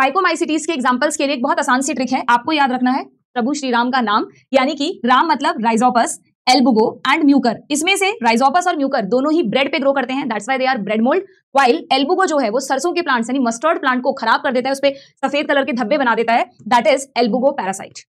phycomycetes के examples के लिए एक बहुत आसान सी ट्रिक है आपको याद रखना है प्रभु श्री राम का नाम यानी कि राम मतलब राइजोपस एल्बुगो एंड म्यूकर इसमें से राइजोपस और म्यूकर दोनों ही ब्रेड पे ग्रो करते हैं that's why they are bread mould while Albugo जो है वो सरसों के प्लांट यानी मस्टर्ड प्लांट को खराब कर देता है उस पर सफेद कलर के धब्बे बना देता है दैट इज एल्बुगो पैरासाइट